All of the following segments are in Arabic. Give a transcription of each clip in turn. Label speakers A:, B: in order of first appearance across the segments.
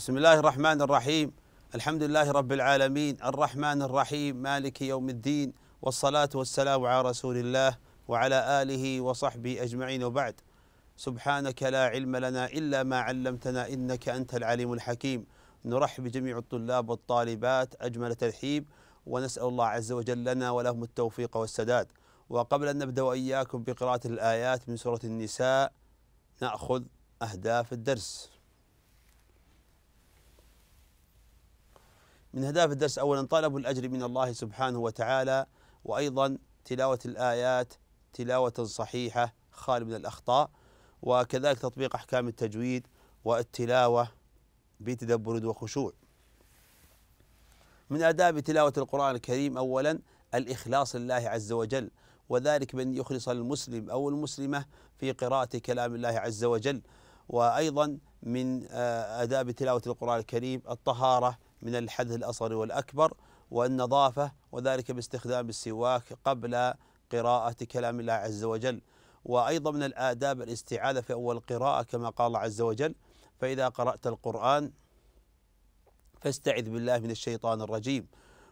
A: بسم الله الرحمن الرحيم الحمد لله رب العالمين الرحمن الرحيم مالك يوم الدين والصلاة والسلام على رسول الله وعلى آله وصحبه أجمعين وبعد سبحانك لا علم لنا إلا ما علمتنا إنك أنت العليم الحكيم نرحب بجميع الطلاب والطالبات أجمل ترحيب ونسأل الله عز وجل لنا ولهم التوفيق والسداد وقبل أن نبدأ وإياكم بقراءة الآيات من سورة النساء نأخذ أهداف الدرس من أهداف الدرس أولا طلب الأجر من الله سبحانه وتعالى وأيضا تلاوة الآيات تلاوة صحيحة خال من الأخطاء وكذلك تطبيق أحكام التجويد والتلاوة بتدبر وخشوع من آداب تلاوة القرآن الكريم أولا الإخلاص لله عز وجل وذلك بأن يخلص المسلم أو المسلمة في قراءة كلام الله عز وجل وأيضا من آه، آداب تلاوة القرآن الكريم الطهارة من الحدث الأصغر والأكبر والنظافة وذلك باستخدام السواك قبل قراءة كلام الله عز وجل وأيضا من الآداب الاستعاذة في أول قراءة كما قال الله عز وجل فإذا قرأت القرآن فاستعذ بالله من الشيطان الرجيم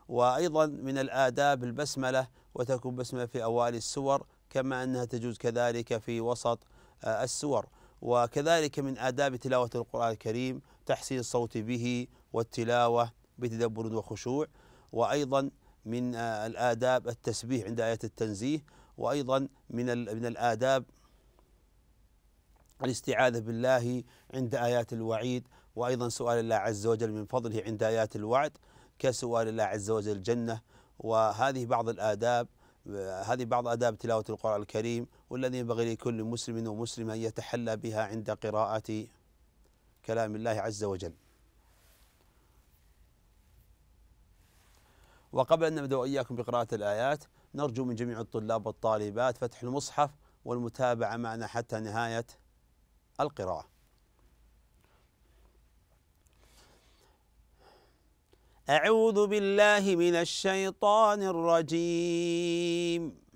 A: وأيضا من الآداب البسملة وتكون بسملة في أوائل السور كما أنها تجوز كذلك في وسط آه، السور وكذلك من آداب تلاوة القرآن الكريم تحسين الصوت به والتلاوة بتدبر وخشوع وأيضا من آه، الآداب التسبيح عند آية التنزيه وأيضا من من الآداب الاستعاذة بالله عند آيات الوعيد وأيضا سؤال الله عز وجل من فضله عند آيات الوعد كسؤال الله عز وجل الجنة وهذه بعض الآداب آه، هذه بعض آداب تلاوة القرآن الكريم والذي ينبغي لكل مسلم ومسلمة أن يتحلى بها عند قراءة كلام الله عز وجل وقبل أن نبدأ وإياكم بقراءة الآيات نرجو من جميع الطلاب والطالبات فتح المصحف والمتابعة معنا حتى نهاية القراءة أعوذ بالله من الشيطان الرجيم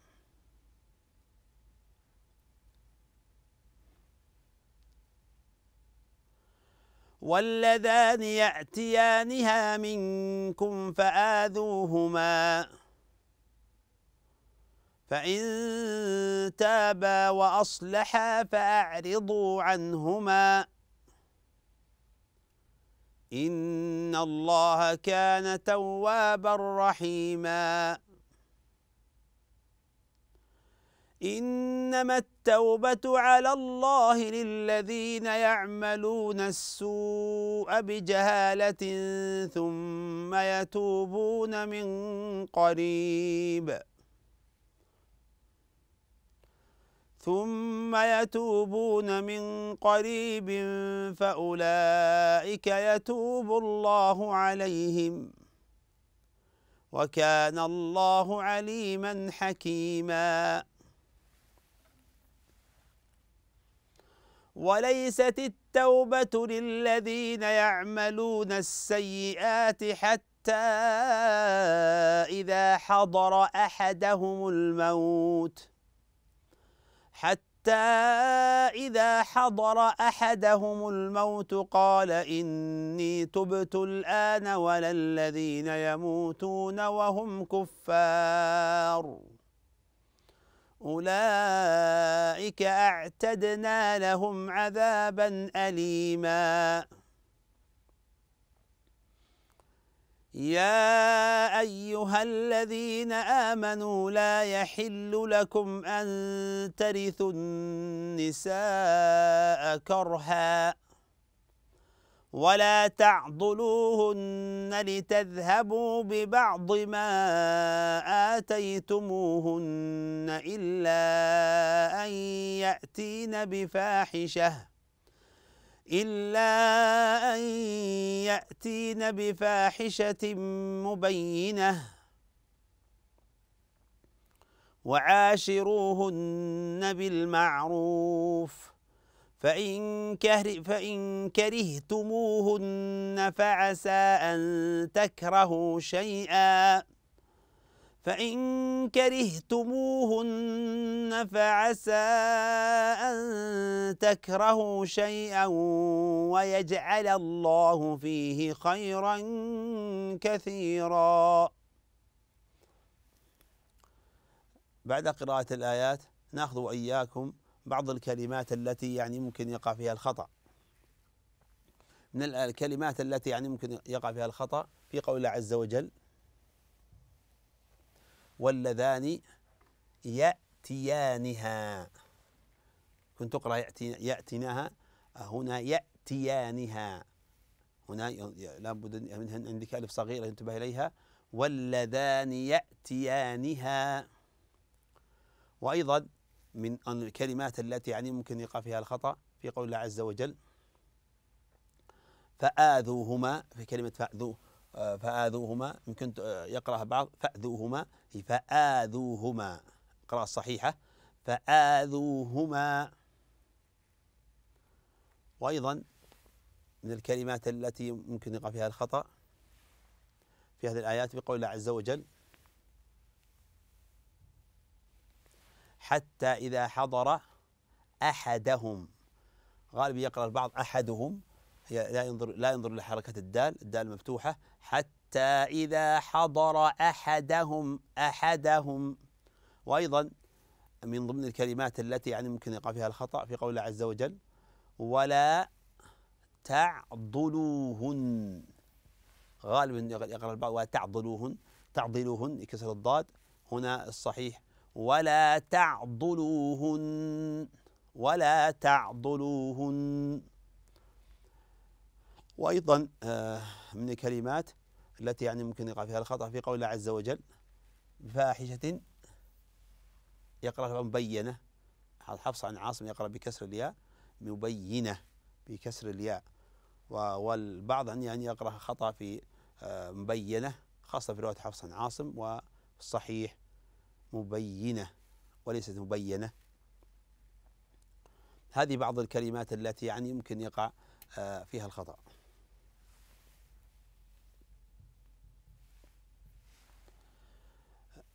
A: واللذان يأتيانها منكم فآذوهما فإن تابا وأصلحا فأعرضوا عنهما إن الله كان توابا رحيماً إنما التوبة على الله للذين يعملون السوء بجهالة ثم يتوبون من قريب ثم يتوبون من قريب فأولئك يتوب الله عليهم وكان الله عليما حكيما وليست التوبة للذين يعملون السيئات حتى إذا حضر أحدهم الموت حتى إذا حضر أحدهم الموت قال إني تبت الآن ولا الذين يموتون وهم كفار أولئك أعتدنا لهم عذابا أليما يا أيها الذين آمنوا لا يحل لكم أن ترثوا النساء كرهاً ولا تعضلوهن لتذهبوا ببعض ما آتيتموهن إلا أن يأتين بفاحشة إلا أن يأتين بفاحشة مبينة وعاشروهن بالمعروف ۖ فإن, كره فإن كرهتموهن فعسى أن تكرهوا شيئا فإن كرهتموهن فعسى أن تكرهوا شيئا ويجعل الله فيه خيرا كثيرا بعد قراءة الآيات ناخذ إياكم بعض الكلمات التي يعني ممكن يقع فيها الخطأ من الكلمات التي يعني ممكن يقع فيها الخطأ في قول الله عز وجل واللذان يأتيانها كنت تقرأ يأتيناها هنا يأتيانها هنا لابد من عندك ألف صغيرة ينتبه إليها واللذان يأتيانها وأيضا من الكلمات التي يعني ممكن يقع فيها الخطأ في قول الله عز وجل فآذوهما في كلمة فأذو آه، فآذوهما يمكن آه، يقرأها بعض فأذوهما فآذوهما قراءة صحيحة فآذوهما وأيضا من الكلمات التي ممكن يقع فيها الخطأ في هذه الآيات بقول الله عز وجل حتى إذا حضر أحدهم غالب يقرأ البعض أحدهم لا ينظر لا ينظر لحركة الدال الدال مفتوحة حتى إذا حضر أحدهم أحدهم وأيضا من ضمن الكلمات التي يعني ممكن يقع فيها الخطأ في قول الله عز وجل ولا تعضلوهن غالبا يقرأ البعض ولا تعضلوهن كسر الضاد هنا الصحيح ولا تعضلوهن ولا تعضلوهن وأيضا آه، من الكلمات التي يعني ممكن يقع فيها الخطأ في قول الله عز وجل فاحشة يقرأ مبينة حفص عن عاصم يقرأ بكسر الياء مبينة بكسر الياء والبعض يعني يقرأ خطأ في آه، مبينة خاصة في رواية حفص عن عاصم والصحيح مبينة وليست مبينة هذه بعض الكلمات التي يعني يمكن يقع آه، فيها الخطأ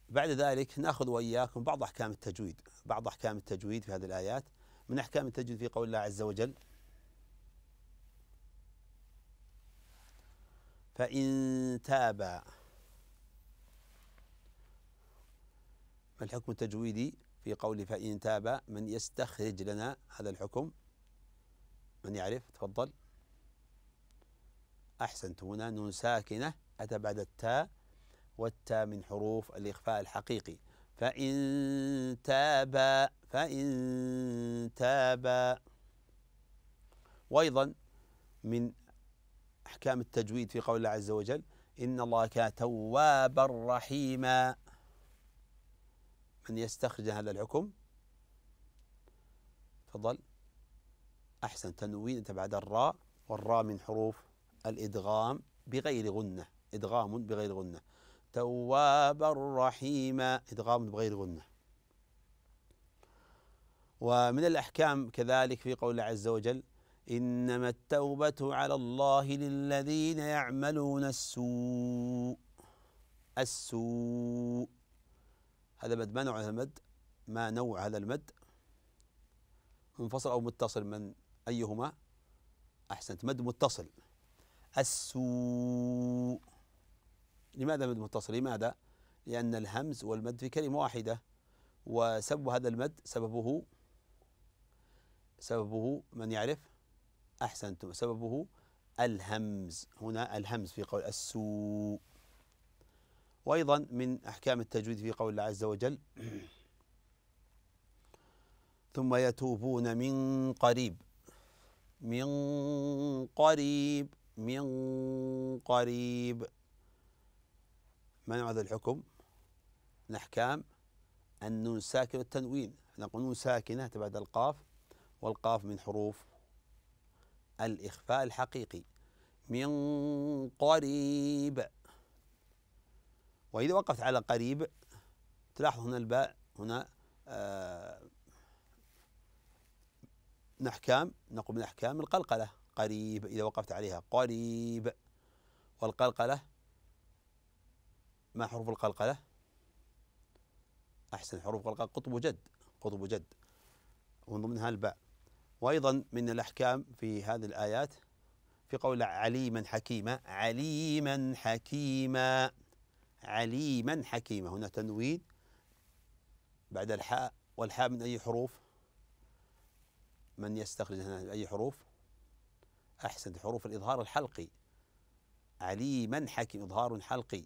A: بعد ذلك ناخذ واياكم بعض احكام التجويد، بعض احكام التجويد في هذه الايات، من احكام التجويد في قول الله عز وجل: فإن تاب الحكم التجويدي في قول فإن تاب من يستخرج لنا هذا الحكم من يعرف تفضل أحسنت هنا نون ساكنة أتى بعد التاء والتاء من حروف الإخفاء الحقيقي فإن تابا فإن تابا وأيضا من أحكام التجويد في قول الله عز وجل إن الله كان توابا رحيما أن يستخرج هذا الحكم تفضل أحسن تنوين بعد الراء والراء من حروف الإدغام بغير غنة إدغام بغير غنة توابا رحيما إدغام بغير غنة ومن الأحكام كذلك في قول الله عز وجل إنما التوبة على الله للذين يعملون السوء السوء هذا مد ما نوع هذا المد ما نوع هذا المد منفصل أو متصل من أيهما أحسنت مد متصل السوء لماذا مد متصل لماذا لأن الهمز والمد في كلمة واحدة وسبب هذا المد سببه سببه من يعرف أحسنتم سببه الهمز هنا الهمز في قول السوء وأيضا من أحكام التجويد في قول الله عز وجل ثم يتوبون من قريب من قريب من قريب من هذا الحكم من أحكام النون ساكنة التنوين نقول نون ساكنة بعد القاف والقاف من حروف الإخفاء الحقيقي من قريب وإذا وقفت على قريب تلاحظ هنا الباء هنا آه أحكام نقول من أحكام القلقلة قريب إذا وقفت عليها قريب والقلقلة ما حروف القلقلة أحسن حروف القلقلة قطب جد قطب جد ومن ضمنها الباء وأيضا من الأحكام في هذه الآيات في قول عليما حكيما عليما حكيما عليما حكيما هنا تنوين بعد الحاء والحاء من أي حروف من يستخرج هنا أي حروف أحسن حروف الإظهار الحلقي عليما حكيم إظهار حلقي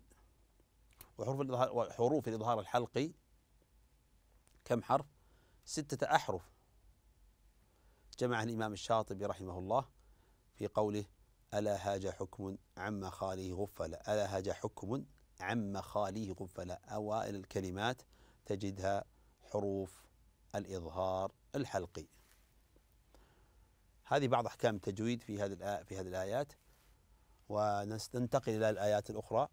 A: وحروف الإظهار وحروف الإظهار الحلقي كم حرف؟ ستة أحرف جمعها الإمام الشاطبي رحمه الله في قوله ألا هاج حكم عما خاله غفل ألا هاج حكم عم خاليه قفلا أوائل الكلمات تجدها حروف الإظهار الحلقي هذه بعض أحكام التجويد في هذه في هذه الآيات وننتقل إلى الآيات الأخرى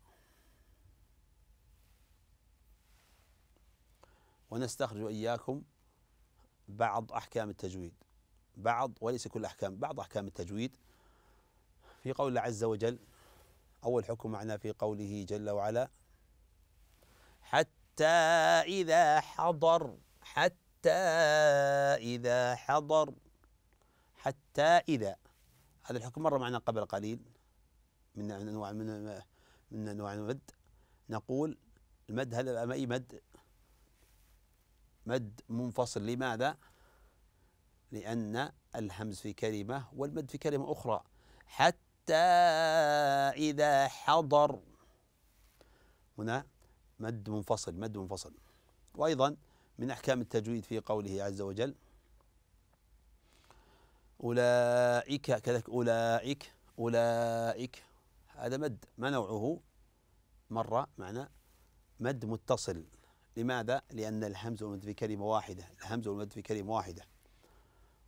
A: ونستخرج إياكم بعض أحكام التجويد بعض وليس كل أحكام بعض أحكام التجويد في قول الله عز وجل أول حكم معنا في قوله جل وعلا حتى إذا حضر حتى إذا حضر حتى إذا هذا الحكم مر معنا قبل قليل من أنواع من من أنواع المد نقول المد هذا أي مد مد منفصل لماذا؟ لأن الهمز في كلمة والمد في كلمة أخرى حتى إذا حضر هنا مد منفصل مد منفصل وأيضا من أحكام التجويد في قوله عز وجل أولئك كذلك أولئك أولئك هذا مد ما نوعه مرة معنى مد متصل لماذا؟ لأن الهمز والمد في كلمة واحدة الهمز والمد في كلمة واحدة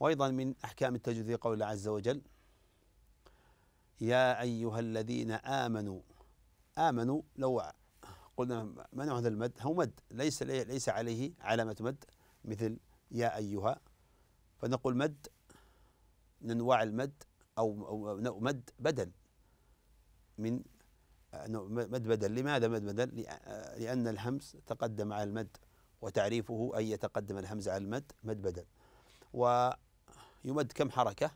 A: وأيضا من أحكام التجويد في قوله عز وجل يا أيها الذين آمنوا آمنوا لو قلنا منع هذا المد هو مد ليس ليس عليه علامة مد مثل يا أيها فنقول مد من أنواع المد أو, أو مد بدل من مد بدل لماذا مد بدل لأن الهمز تقدم على المد وتعريفه أن يتقدم الهمز على المد مد بدل ويمد كم حركة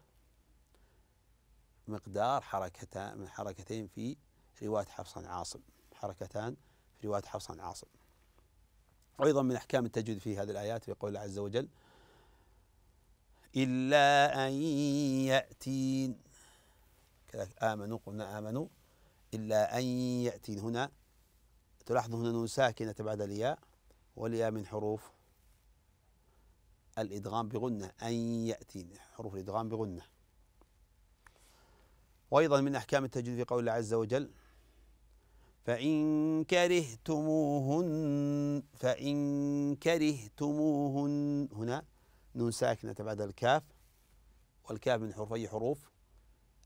A: مقدار حركتان من حركتين في رواية حفص عن عاصم حركتان في رواية حفص عن عاصم أيضا من أحكام التجويد في هذه الآيات في قول الله عز وجل إلا أن يأتين كذلك آمنوا قلنا آمنوا إلا أن يأتين هنا تلاحظ هنا نون ساكنة بعد الياء والياء من حروف الإدغام بغنة أن يأتين حروف الإدغام بغنة وأيضا من أحكام التجديد في قول الله عز وجل فإن كرهتموهن فإن كرهتموهن هنا نون ساكنة بعد الكاف والكاف من حرفي حروف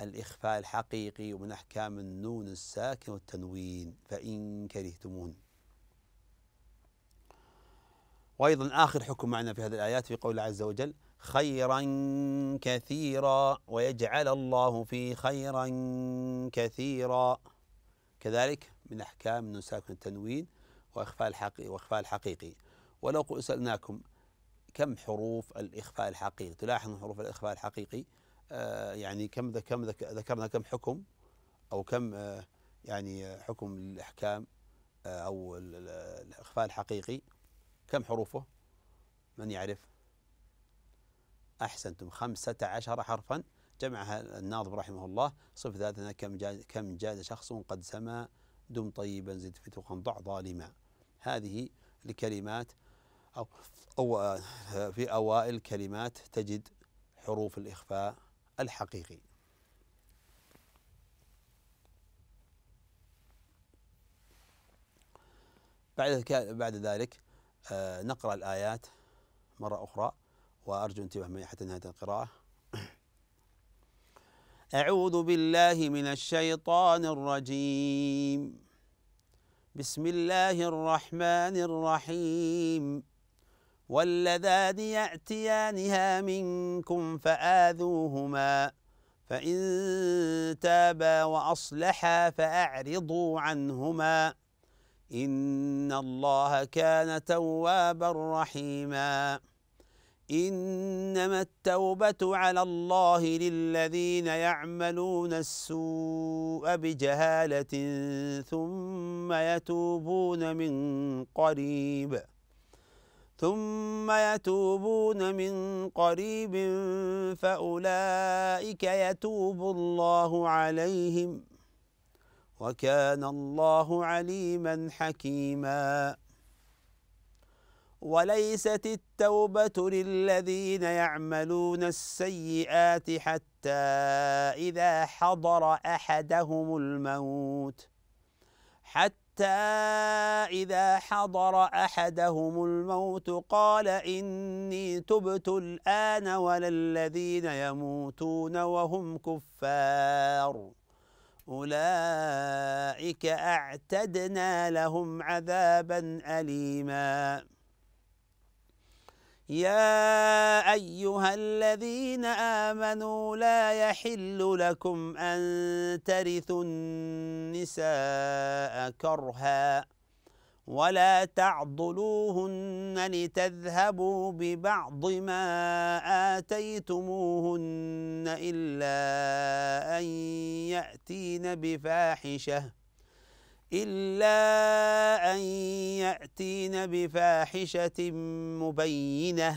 A: الإخفاء الحقيقي ومن أحكام النون الساكن والتنوين فإن كرهتموهن وأيضا آخر حكم معنا في هذه الآيات في قول الله عز وجل خيرا كثيرا ويجعل الله فيه خيرا كثيرا كذلك من أحكام من ساكن التنوين وإخفاء الحقيقي وإخفاء الحقيقي ولو سألناكم كم حروف الإخفاء الحقيقي تلاحظ حروف الإخفاء الحقيقي آه، يعني كم كم ذكرنا كم حكم أو كم آه، يعني حكم الأحكام آه، أو الإخفاء الحقيقي كم حروفه من يعرف؟ أحسنتم خمسة عشر حرفا جمعها الناظم رحمه الله صف ذاتنا كم جاد, كم جاد شخص قد سما دم طيبا زد فتقا ضع ظالما هذه الكلمات أو, أو في أوائل كلمات تجد حروف الإخفاء الحقيقي بعد بعد ذلك آه، نقرأ الآيات مرة أخرى وأرجو انتباه معي حتى نهاية القراءة أعوذ بالله من الشيطان الرجيم بسم الله الرحمن الرحيم واللذان يأتيانها منكم فآذوهما فإن تابا وأصلحا فأعرضوا عنهما إن الله كان توابا رحيما إنما التوبة على الله للذين يعملون السوء بجهالة ثم يتوبون من قريب ثم يتوبون من قريب فأولئك يتوب الله عليهم وكان الله عليما حكيما وليست التوبة للذين يعملون السيئات حتى إذا حضر أحدهم الموت حتى إذا حضر أحدهم الموت قال إني تبت الآن ولا الذين يموتون وهم كفار أولئك أعتدنا لهم عذابا أليماً يا أيها الذين آمنوا لا يحل لكم أن ترثوا النساء كرها ولا تعضلوهن لتذهبوا ببعض ما آتيتموهن إلا أن يأتين بفاحشة إلا أن يأتين بفاحشة مبينة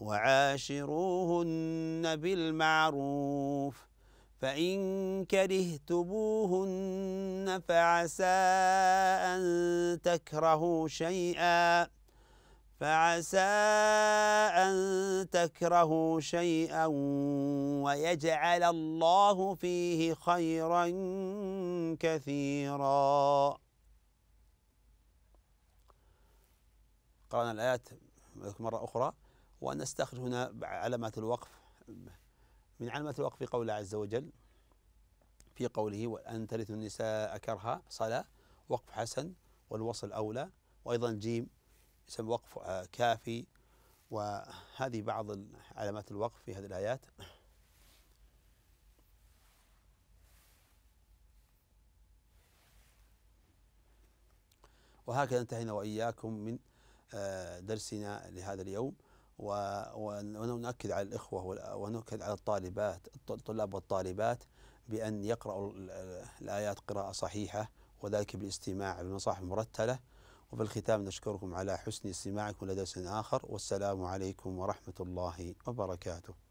A: وعاشروهن بالمعروف فإن كرهتموهن فعسى أن تكرهوا شيئا فعسى أن تكرهوا شيئا ويجعل الله فيه خيرا كثيرا قرأنا الآيات مرة أخرى ونستخرج هنا علامات الوقف من علامات الوقف في قوله عز وجل في قوله وأن ترث النساء كرها صلاة وقف حسن والوصل أولى وأيضا جيم يسمى وقف آه، كافي وهذه بعض علامات الوقف في هذه الآيات وهكذا انتهينا وإياكم من آه، درسنا لهذا اليوم ونؤكد على الإخوة ونؤكد على الطالبات الطلاب والطالبات بأن يقرأوا الآيات قراءة صحيحة وذلك بالاستماع بمصاحف مرتلة وفي الختام نشكركم على حسن استماعكم لدرس آخر والسلام عليكم ورحمة الله وبركاته